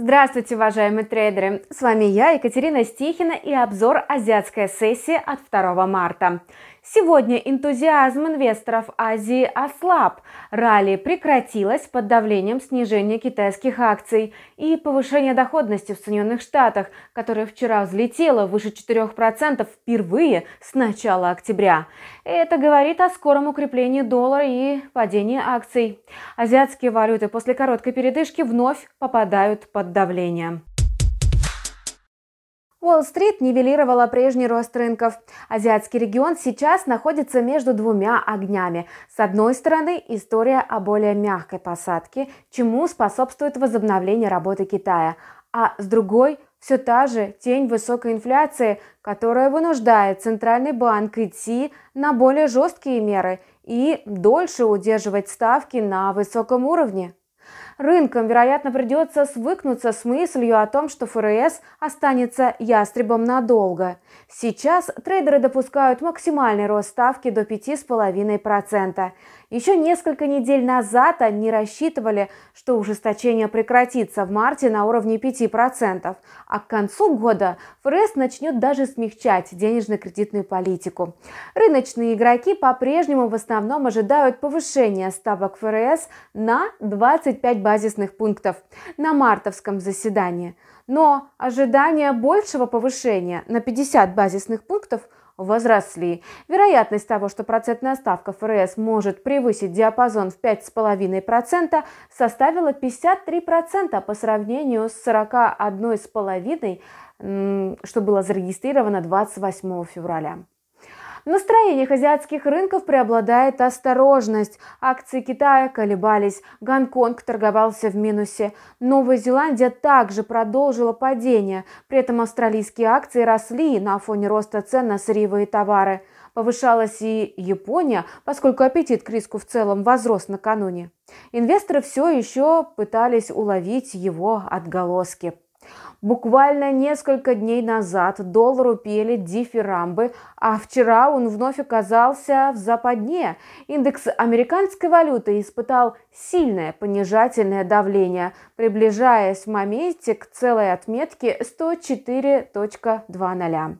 Здравствуйте, уважаемые трейдеры! С вами я, Екатерина Стихина и обзор азиатской сессии от 2 марта. Сегодня энтузиазм инвесторов Азии ослаб. Ралли прекратилось под давлением снижения китайских акций и повышения доходности в Соединенных Штатах, которая вчера взлетела выше 4% впервые с начала октября. Это говорит о скором укреплении доллара и падении акций. Азиатские валюты после короткой передышки вновь попадают под давление. Уолл-стрит нивелировала прежний рост рынков. Азиатский регион сейчас находится между двумя огнями. С одной стороны, история о более мягкой посадке, чему способствует возобновление работы Китая, а с другой – все та же тень высокой инфляции, которая вынуждает Центральный банк идти на более жесткие меры и дольше удерживать ставки на высоком уровне. Рынкам, вероятно, придется свыкнуться с мыслью о том, что ФРС останется ястребом надолго. Сейчас трейдеры допускают максимальный рост ставки до 5,5%. Еще несколько недель назад они рассчитывали, что ужесточение прекратится в марте на уровне 5%, а к концу года ФРС начнет даже смягчать денежно-кредитную политику. Рыночные игроки по-прежнему в основном ожидают повышения ставок ФРС на 25 базисных пунктов на мартовском заседании, но ожидания большего повышения на 50 базисных пунктов возросли. Вероятность того, что процентная ставка ФРС может превысить диапазон в 5,5%, составила 53% по сравнению с 41,5%, что было зарегистрировано 28 февраля. В настроениях азиатских рынков преобладает осторожность. Акции Китая колебались, Гонконг торговался в минусе. Новая Зеландия также продолжила падение. При этом австралийские акции росли на фоне роста цен на сырьевые товары. Повышалась и Япония, поскольку аппетит к риску в целом возрос накануне. Инвесторы все еще пытались уловить его отголоски. Буквально несколько дней назад доллару пели дифирамбы, а вчера он вновь оказался в западне. Индекс американской валюты испытал сильное понижательное давление, приближаясь в моменте к целой отметке 104.20.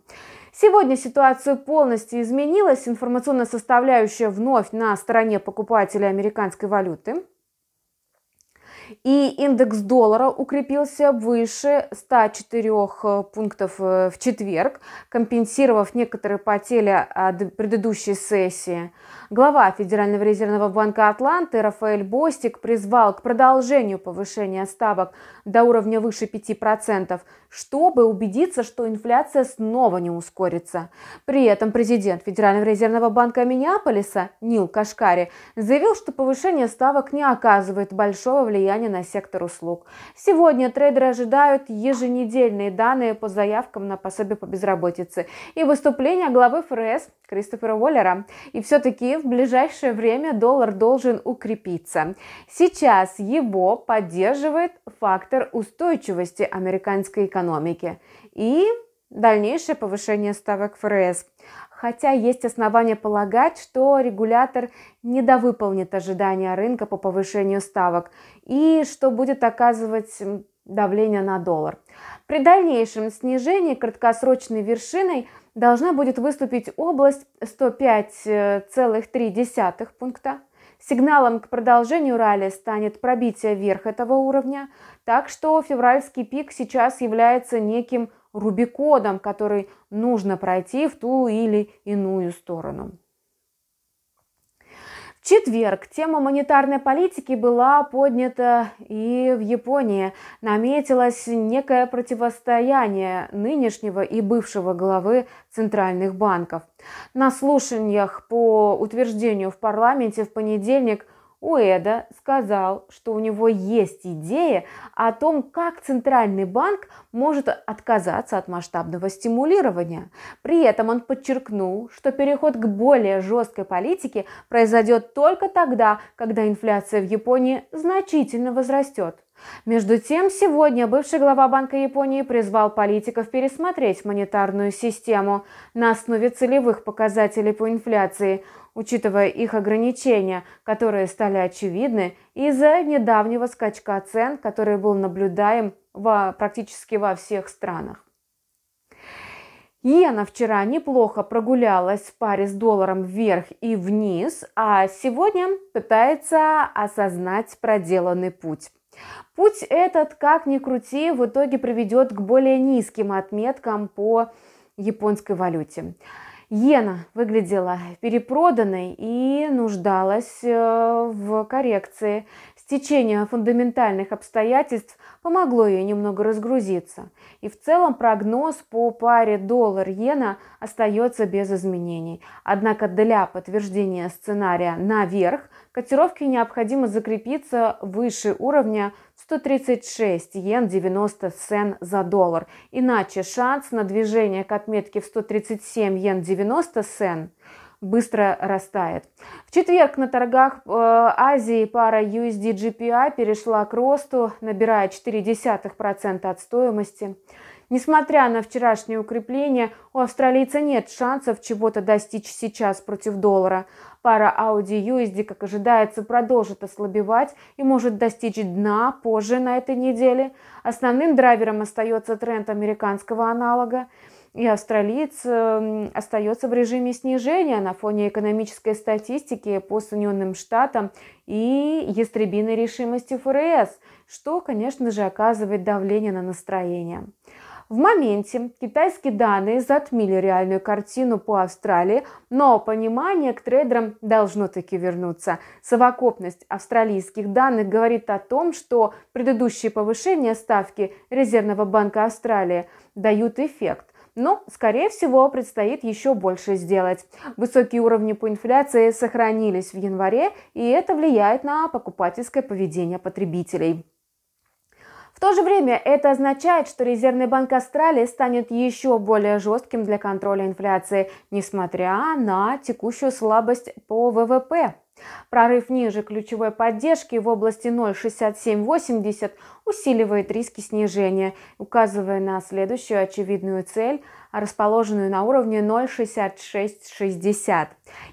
Сегодня ситуация полностью изменилась, информационная составляющая вновь на стороне покупателя американской валюты. И индекс доллара укрепился выше 104 э, пунктов э, в четверг, компенсировав некоторые потери от предыдущей сессии. Глава Федерального резервного банка Атланты Рафаэль Бостик призвал к продолжению повышения ставок до уровня выше 5%, чтобы убедиться, что инфляция снова не ускорится. При этом президент Федерального резервного банка Миннеаполиса Нил Кашкари заявил, что повышение ставок не оказывает большого влияния влияние на сектор услуг. Сегодня трейдеры ожидают еженедельные данные по заявкам на пособие по безработице и выступление главы ФРС Кристофера Уоллера. И все-таки в ближайшее время доллар должен укрепиться. Сейчас его поддерживает фактор устойчивости американской экономики и дальнейшее повышение ставок ФРС хотя есть основания полагать, что регулятор недовыполнит ожидания рынка по повышению ставок и что будет оказывать давление на доллар. При дальнейшем снижении краткосрочной вершиной должна будет выступить область 105,3 пункта. Сигналом к продолжению ралли станет пробитие вверх этого уровня, так что февральский пик сейчас является неким рубикодом, который нужно пройти в ту или иную сторону. В четверг тема монетарной политики была поднята и в Японии. Наметилось некое противостояние нынешнего и бывшего главы центральных банков. На слушаниях по утверждению в парламенте в понедельник – Уэда сказал, что у него есть идея о том, как Центральный банк может отказаться от масштабного стимулирования. При этом он подчеркнул, что переход к более жесткой политике произойдет только тогда, когда инфляция в Японии значительно возрастет. Между тем, сегодня бывший глава Банка Японии призвал политиков пересмотреть монетарную систему на основе целевых показателей по инфляции, учитывая их ограничения, которые стали очевидны из-за недавнего скачка цен, который был наблюдаем во, практически во всех странах. Иена вчера неплохо прогулялась в паре с долларом вверх и вниз, а сегодня пытается осознать проделанный путь. Путь этот, как ни крути, в итоге приведет к более низким отметкам по японской валюте. Иена выглядела перепроданной и нуждалась э, в коррекции. Стечение фундаментальных обстоятельств помогло ей немного разгрузиться, и в целом прогноз по паре доллар-иена остается без изменений. Однако для подтверждения сценария наверх котировки необходимо закрепиться выше уровня 136 иен 90 сен за доллар, иначе шанс на движение к отметке в 137 иен 90 сен – быстро растает. В четверг на торгах э, Азии пара USD GPI перешла к росту, набирая 0,4% от стоимости. Несмотря на вчерашнее укрепление, у австралийца нет шансов чего-то достичь сейчас против доллара. Пара Audi USD, как ожидается, продолжит ослабевать и может достичь дна позже на этой неделе. Основным драйвером остается тренд американского аналога и австралиец эм, остается в режиме снижения на фоне экономической статистики по Соединенным Штатам и ястребиной решимости ФРС, что, конечно же, оказывает давление на настроение. В моменте китайские данные затмили реальную картину по Австралии, но понимание к трейдерам должно таки вернуться. Совокупность австралийских данных говорит о том, что предыдущие повышения ставки Резервного банка Австралии дают эффект. Но, ну, скорее всего, предстоит еще больше сделать. Высокие уровни по инфляции сохранились в январе, и это влияет на покупательское поведение потребителей. В то же время это означает, что Резервный банк Австралии станет еще более жестким для контроля инфляции, несмотря на текущую слабость по ВВП. Прорыв ниже ключевой поддержки в области 0,6780 усиливает риски снижения, указывая на следующую очевидную цель – расположенную на уровне 0,6660.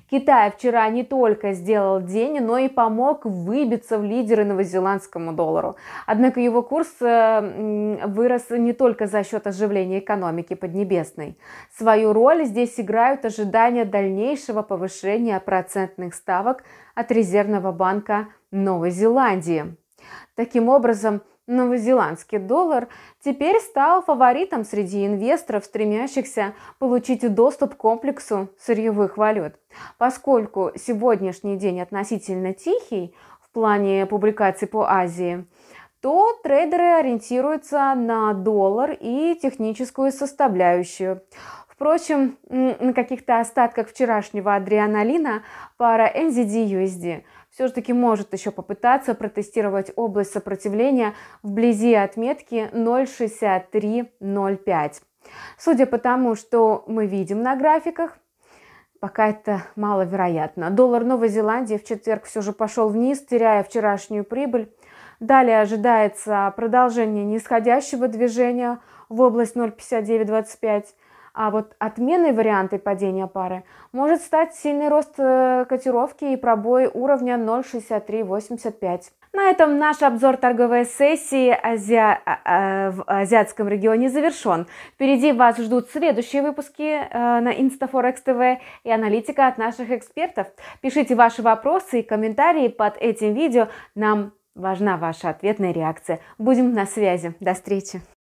Китай вчера не только сделал день, но и помог выбиться в лидеры новозеландскому доллару. Однако его курс э, вырос не только за счет оживления экономики Поднебесной. Свою роль здесь играют ожидания дальнейшего повышения процентных ставок от Резервного банка Новой Зеландии. Таким образом, Новозеландский доллар теперь стал фаворитом среди инвесторов, стремящихся получить доступ к комплексу сырьевых валют. Поскольку сегодняшний день относительно тихий в плане публикаций по Азии, то трейдеры ориентируются на доллар и техническую составляющую. Впрочем, на каких-то остатках вчерашнего адреналина пара NZD-USD – все-таки же может еще попытаться протестировать область сопротивления вблизи отметки 0,6305. Судя по тому, что мы видим на графиках, пока это маловероятно. Доллар Новой Зеландии в четверг все же пошел вниз, теряя вчерашнюю прибыль. Далее ожидается продолжение нисходящего движения в область 0,5925. А вот отменой варианты падения пары может стать сильный рост э, котировки и пробой уровня 0,6385. На этом наш обзор торговой сессии Азия а, а, в азиатском регионе завершен. Впереди вас ждут следующие выпуски э, на Instaforex TV и аналитика от наших экспертов. Пишите ваши вопросы и комментарии под этим видео. Нам важна ваша ответная реакция. Будем на связи. До встречи!